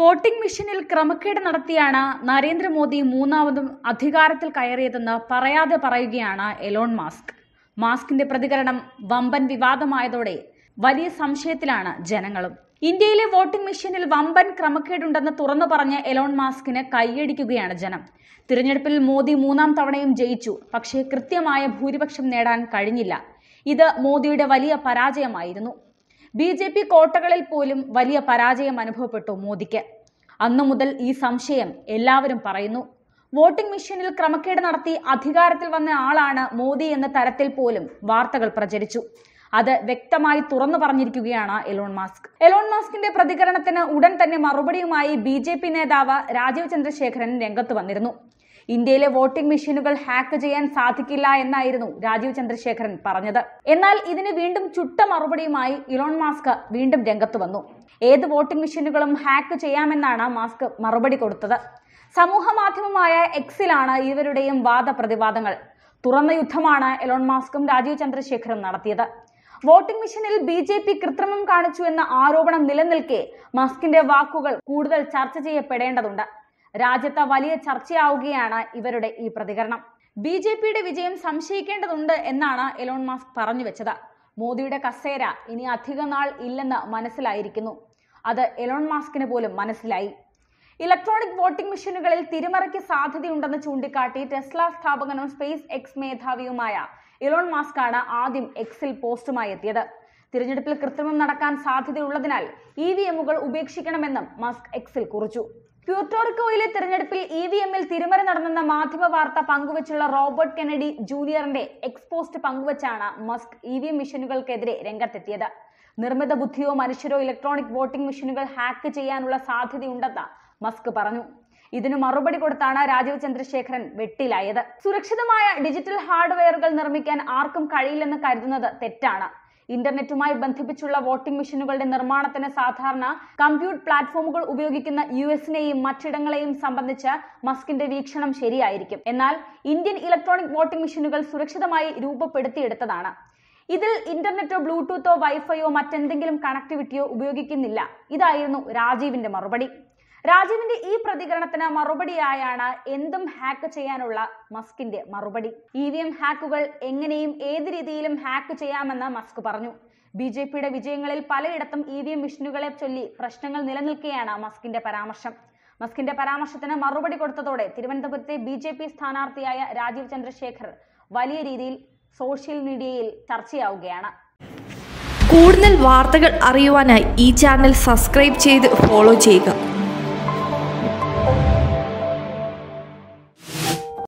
voting മെഷീനിൽ ക്രമക്കേട് നടത്തിയാണ് നരേന്ദ്രമോദി മൂന്നാമതും അധികാരത്തിൽ കയറിയതെന്ന് പറയാതെ പറയുകയാണ് എലോൺ മാസ്ക് മാസ്കിന്റെ പ്രതികരണം വമ്പൻ വിവാദമായതോടെ വലിയ സംശയത്തിലാണ് ജനങ്ങളും ഇന്ത്യയിലെ വോട്ടിംഗ് മെഷീനിൽ വമ്പൻ ക്രമക്കേടുണ്ടെന്ന് തുറന്നു പറഞ്ഞ എലോൺ മാസ്കിന് കൈയടിക്കുകയാണ് ജനം തിരഞ്ഞെടുപ്പിൽ മോദി മൂന്നാം തവണയും ജയിച്ചു പക്ഷേ കൃത്യമായ ഭൂരിപക്ഷം നേടാൻ കഴിഞ്ഞില്ല ഇത് മോദിയുടെ വലിയ പരാജയമായിരുന്നു ബി ജെ പി കോട്ടകളിൽ പോലും വലിയ പരാജയം അനുഭവപ്പെട്ടു മോദിക്ക് അന്നു മുതൽ ഈ സംശയം എല്ലാവരും പറയുന്നു വോട്ടിംഗ് മെഷീനിൽ ക്രമക്കേട് നടത്തി അധികാരത്തിൽ വന്ന ആളാണ് മോദി എന്ന തരത്തിൽ പോലും വാർത്തകൾ പ്രചരിച്ചു അത് വ്യക്തമായി തുറന്നു പറഞ്ഞിരിക്കുകയാണ് എലോൺ മാസ്ക് എലോൺ മാസ്കിന്റെ പ്രതികരണത്തിന് ഉടൻ തന്നെ മറുപടിയുമായി ബി നേതാവ് രാജീവ് ചന്ദ്രശേഖരൻ രംഗത്ത് വന്നിരുന്നു ഇന്ത്യയിലെ വോട്ടിംഗ് മെഷീനുകൾ ഹാക്ക് ചെയ്യാൻ സാധിക്കില്ല എന്നായിരുന്നു രാജീവ് ചന്ദ്രശേഖരൻ പറഞ്ഞത് എന്നാൽ ഇതിന് വീണ്ടും ചുട്ട മറുപടിയുമായി ഇലോൺ മാസ്ക് വീണ്ടും രംഗത്ത് വന്നു ഏത് വോട്ടിംഗ് മെഷീനുകളും ഹാക്ക് ചെയ്യാമെന്നാണ് മാസ്ക് മറുപടി കൊടുത്തത് സമൂഹ മാധ്യമമായ എക്സിലാണ് ഇവരുടെയും വാദപ്രതിവാദങ്ങൾ തുറന്ന യുദ്ധമാണ് എലോൺ മാസ്കും രാജീവ് ചന്ദ്രശേഖരും നടത്തിയത് വോട്ടിംഗ് മെഷീനിൽ ബി ജെ പി കൃത്രിമം കാണിച്ചു എന്ന ആരോപണം നിലനിൽക്കെ മാസ്കിന്റെ വാക്കുകൾ കൂടുതൽ ചർച്ച ചെയ്യപ്പെടേണ്ടതുണ്ട് രാജ്യത്ത് വലിയ ചർച്ചയാവുകയാണ് ഇവരുടെ ഈ പ്രതികരണം ബി ജെ പിയുടെ വിജയം സംശയിക്കേണ്ടതുണ്ട് എന്നാണ് എലോൺ മാസ്ക് പറഞ്ഞു വെച്ചത് മോദിയുടെ കസേര ഇനി അധിക നാൾ ഇല്ലെന്ന് മനസ്സിലായിരിക്കുന്നു അത് എലോൺ മാസ്കിന് പോലും മനസ്സിലായി ഇലക്ട്രോണിക് വോട്ടിംഗ് മെഷീനുകളിൽ തിരിമറയ്ക്ക് സാധ്യതയുണ്ടെന്ന് ചൂണ്ടിക്കാട്ടി ടെസ്ല സ്ഥാപകനും സ്പേസ് എക്സ് മേധാവിയുമായ എലോൺ മാസ്ക് ആണ് ആദ്യം എക്സിൽ പോസ്റ്റുമായി എത്തിയത് തിരഞ്ഞെടുപ്പിൽ കൃത്രിമം നടക്കാൻ സാധ്യതയുള്ളതിനാൽ ഇ വി എമ്മുകൾ ഉപേക്ഷിക്കണമെന്നും മാസ്ക് എക്സിൽ കുറിച്ചു ക്യൂർട്ടോറിക്കോയിലെ തിരഞ്ഞെടുപ്പിൽ ഇ വി എമ്മിൽ തിരുമറി നടന്നെന്ന മാധ്യമ വാർത്ത പങ്കുവച്ചുള്ള റോബർട്ട് കെനഡി ജൂനിയറിന്റെ എക്സ്പോസ്റ്റ് പങ്കുവച്ചാണ് Musk E e V M മെഷീനുകൾക്കെതിരെ രംഗത്തെത്തിയത് നിർമ്മിത ബുദ്ധിയോ മനുഷ്യരോ ഇലക്ട്രോണിക് വോട്ടിംഗ് മെഷീനുകൾ ഹാക്ക് ചെയ്യാനുള്ള സാധ്യതയുണ്ടെന്ന് മസ്ക് പറഞ്ഞു ഇതിനു മറുപടി കൊടുത്താണ് രാജീവ് ചന്ദ്രശേഖരൻ വെട്ടിലായത് സുരക്ഷിതമായ ഡിജിറ്റൽ ഹാർഡ്വെയറുകൾ നിർമ്മിക്കാൻ ആർക്കും കഴിയില്ലെന്ന് കരുതുന്നത് തെറ്റാണ് ഇന്റർനെറ്റുമായി ബന്ധിപ്പിച്ചുള്ള വോട്ടിംഗ് മെഷീനുകളുടെ നിർമ്മാണത്തിന് സാധാരണ കമ്പ്യൂട്ട് പ്ലാറ്റ്ഫോമുകൾ ഉപയോഗിക്കുന്ന യു എസിനെയും മറ്റിടങ്ങളെയും സംബന്ധിച്ച് മസ്കിന്റെ വീക്ഷണം ശരിയായിരിക്കും എന്നാൽ ഇന്ത്യൻ ഇലക്ട്രോണിക് വോട്ടിംഗ് മെഷീനുകൾ സുരക്ഷിതമായി രൂപപ്പെടുത്തിയെടുത്തതാണ് ഇതിൽ ഇന്റർനെറ്റോ ബ്ലൂടൂത്തോ വൈഫൈയോ മറ്റെന്തെങ്കിലും കണക്ടിവിറ്റിയോ ഉപയോഗിക്കുന്നില്ല ഇതായിരുന്നു രാജീവിന്റെ മറുപടി രാജീവിന്റെ ഈ പ്രതികരണത്തിന് മറുപടിയായാണ് എന്തും ഹാക്ക് ചെയ്യാനുള്ള മസ്കിന്റെ മറുപടി ഇ വി എം ഹാക്കുകൾ എങ്ങനെയും ഏത് രീതിയിലും ഹാക്ക് ചെയ്യാമെന്ന് മസ്ക് പറഞ്ഞു ബി ജെ പിയുടെ വിജയങ്ങളിൽ പലയിടത്തും ഇ വി എം മിഷനുകളെ ചൊല്ലി പ്രശ്നങ്ങൾ നിലനിൽക്കുകയാണ് മസ്കിന്റെ പരാമർശം മസ്കിന്റെ പരാമർശത്തിന് മറുപടി കൊടുത്തതോടെ തിരുവനന്തപുരത്തെ ബി ജെ പി സ്ഥാനാർത്ഥിയായ രാജീവ് ചന്ദ്രശേഖർ വലിയ രീതിയിൽ സോഷ്യൽ മീഡിയയിൽ ചർച്ചയാവുകയാണ് കൂടുതൽ വാർത്തകൾ അറിയുവാനായി ഈ ചാനൽ സബ്സ്ക്രൈബ് ചെയ്ത് ഫോളോ ചെയ്യുക